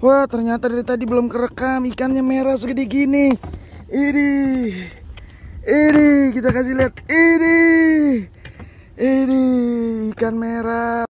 Wah ternyata dari tadi belum kerekam ikannya merah segede gini. Ini, ini kita kasih lihat. Ini, ini ikan merah.